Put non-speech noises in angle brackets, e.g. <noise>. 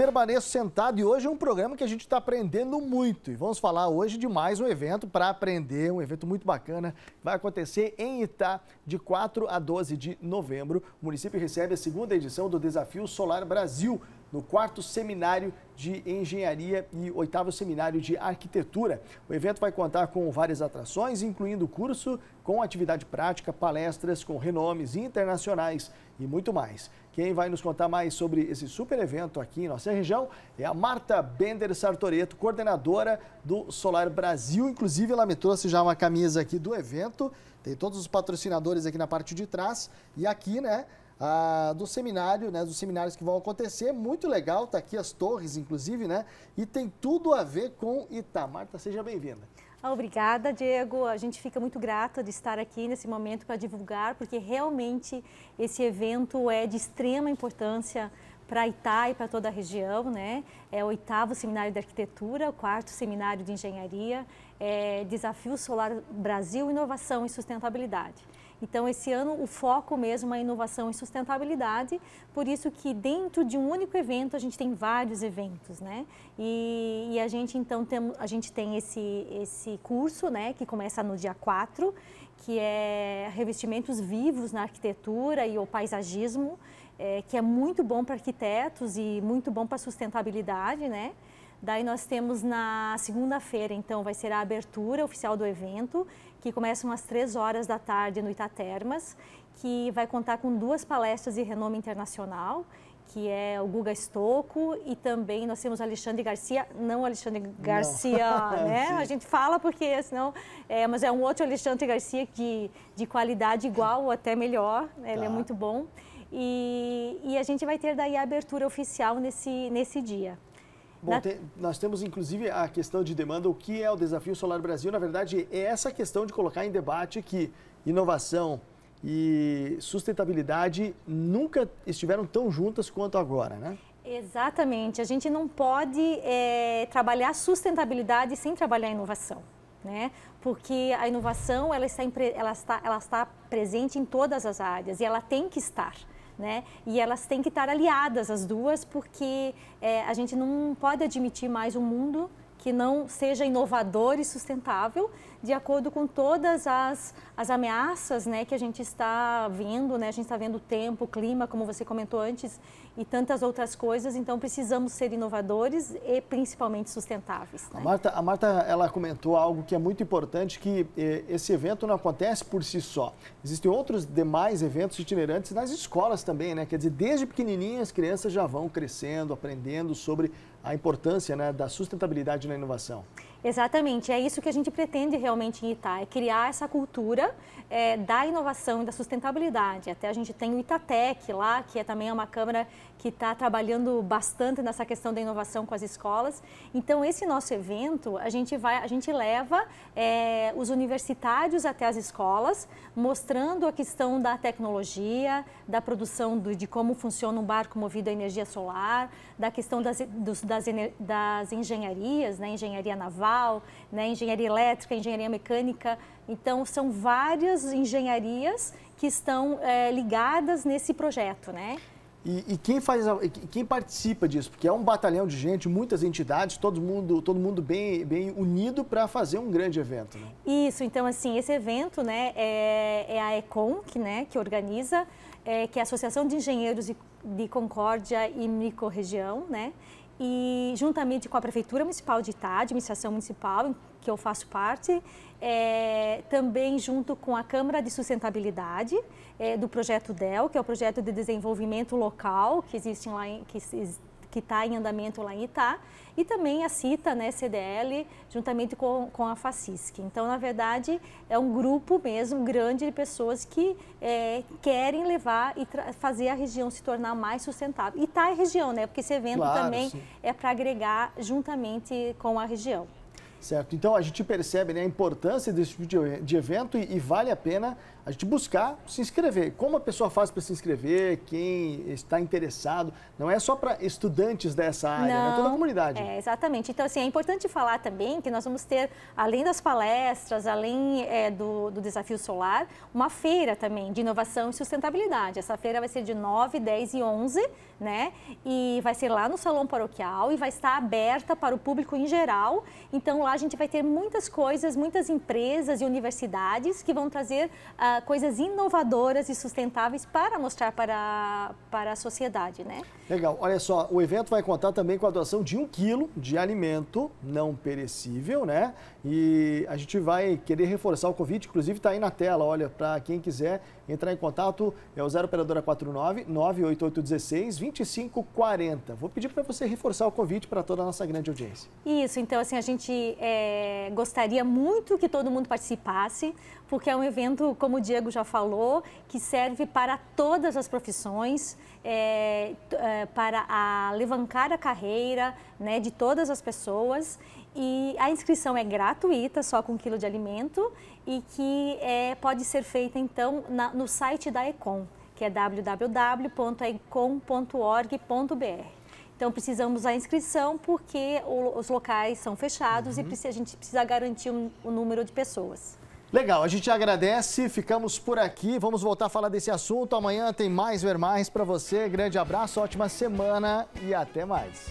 Permaneço Sentado e hoje é um programa que a gente está aprendendo muito. E vamos falar hoje de mais um evento para aprender, um evento muito bacana. Vai acontecer em Itá, de 4 a 12 de novembro. O município recebe a segunda edição do Desafio Solar Brasil, no quarto seminário de engenharia e oitavo seminário de arquitetura. O evento vai contar com várias atrações, incluindo curso com atividade prática, palestras com renomes internacionais e muito mais. Quem vai nos contar mais sobre esse super evento aqui em nossa região é a Marta Bender Sartoreto, coordenadora do Solar Brasil. Inclusive, ela me trouxe já uma camisa aqui do evento. Tem todos os patrocinadores aqui na parte de trás. E aqui, né, ah, do seminário, né? Dos seminários que vão acontecer. Muito legal, está aqui as torres, inclusive, né? E tem tudo a ver com Itamar. seja bem-vinda. Ah, obrigada, Diego. A gente fica muito grata de estar aqui nesse momento para divulgar, porque realmente esse evento é de extrema importância para Itá e para toda a região, né? É o oitavo seminário de arquitetura, o quarto seminário de engenharia, é Desafio Solar Brasil, Inovação e Sustentabilidade. Então, esse ano o foco mesmo é inovação e sustentabilidade, por isso que dentro de um único evento a gente tem vários eventos, né? E, e a gente então tem, a gente tem esse, esse curso, né, que começa no dia 4, que é revestimentos vivos na arquitetura e o paisagismo, é, que é muito bom para arquitetos e muito bom para sustentabilidade, né? Daí nós temos na segunda-feira, então, vai ser a abertura oficial do evento, que começa umas três horas da tarde no Itatermas, que vai contar com duas palestras de renome internacional, que é o Guga Estocco e também nós temos Alexandre Garcia, não Alexandre Garcia, não. <laughs> né? A gente fala porque senão, é, mas é um outro Alexandre Garcia que de qualidade igual ou até melhor, né? ele é tá. muito bom. E, e a gente vai ter daí a abertura oficial nesse, nesse dia. Bom, né? tem, nós temos inclusive a questão de demanda, o que é o Desafio Solar Brasil, na verdade, é essa questão de colocar em debate que inovação e sustentabilidade nunca estiveram tão juntas quanto agora, né? Exatamente, a gente não pode é, trabalhar sustentabilidade sem trabalhar inovação. Né? Porque a inovação ela está, ela, está, ela está presente em todas as áreas e ela tem que estar né? E elas têm que estar aliadas as duas, porque é, a gente não pode admitir mais um mundo que não seja inovador e sustentável, de acordo com todas as, as ameaças né, que a gente está vendo, né? a gente está vendo o tempo, o clima, como você comentou antes, e tantas outras coisas, então precisamos ser inovadores e principalmente sustentáveis. Né? A, Marta, a Marta, ela comentou algo que é muito importante, que eh, esse evento não acontece por si só. Existem outros demais eventos itinerantes nas escolas também, né? quer dizer, desde pequenininhas as crianças já vão crescendo, aprendendo sobre a importância né, da sustentabilidade na inovação? Exatamente, é isso que a gente pretende realmente em Itá, é criar essa cultura é, da inovação e da sustentabilidade. Até a gente tem o Itatec lá, que é também uma câmara que está trabalhando bastante nessa questão da inovação com as escolas. Então, esse nosso evento, a gente, vai, a gente leva é, os universitários até as escolas, mostrando a questão da tecnologia, da produção do, de como funciona um barco movido a energia solar, da questão das, dos, das, das engenharias, né, engenharia naval, naval, né, engenharia elétrica, engenharia mecânica. Então, são várias engenharias que estão é, ligadas nesse projeto, né? E, e, quem faz, quem participa disso? Porque é um batalhão de gente, muitas entidades, todo mundo, todo mundo bem, bem unido para fazer um grande evento. Né? Isso. Então, assim, esse evento, né, é, é a Econ, que, né, que organiza, é, que é a Associação de Engenheiros de, de Concórdia e Microrregião, né? e juntamente com a Prefeitura Municipal de Itá, Administração Municipal, que eu faço parte, é, também junto com a Câmara de Sustentabilidade é, do projeto DEL, que é o projeto de desenvolvimento local que existe lá, em, que que está em andamento lá em Itá, e também a CITA, né, CDL, juntamente com, com a FACISC. Então, na verdade, é um grupo mesmo grande de pessoas que é, querem levar e fazer a região se tornar mais sustentável. Itá é região, né, porque esse evento claro, também sim. é para agregar juntamente com a região. Certo. Então a gente percebe né, a importância desse tipo de, evento e, e, vale a pena a gente buscar se inscrever. Como a pessoa faz para se inscrever, quem está interessado, não é só para estudantes dessa área, né, não, é toda a comunidade. É, exatamente. Então, assim, é importante falar também que nós vamos ter, além das palestras, além é, do, do desafio solar, uma feira também de inovação e sustentabilidade. Essa feira vai ser de 9, 10 e 11, né? E vai ser lá no Salão Paroquial e vai estar aberta para o público em geral. Então, lá lá a gente vai ter muitas coisas, muitas empresas e universidades que vão trazer uh, coisas inovadoras e sustentáveis para mostrar para, para a sociedade, né? Legal. Olha só, o evento vai contar também com a doação de um quilo de alimento não perecível, né? E a gente vai querer reforçar o convite, inclusive está aí na tela, olha, para quem quiser entrar em contato, é o 0 operadora 49 98816 2540. Vou pedir para você reforçar o convite para toda a nossa grande audiência. Isso, então assim, a gente é, gostaria muito que todo mundo participasse, porque é um evento, como o Diego já falou, que serve para todas as profissões, é, é, para alavancar a carreira né, de todas as pessoas. E a inscrição é gratuita, só com um quilo de alimento, e que é, pode ser feita, então, na, no site da Econ que é www.econ.org.br então precisamos a inscrição porque os locais são fechados uhum. e a gente precisa garantir o número de pessoas. Legal, a gente agradece, ficamos por aqui, vamos voltar a falar desse assunto. Amanhã tem mais Ver Mais para você. Grande abraço, ótima semana e até mais.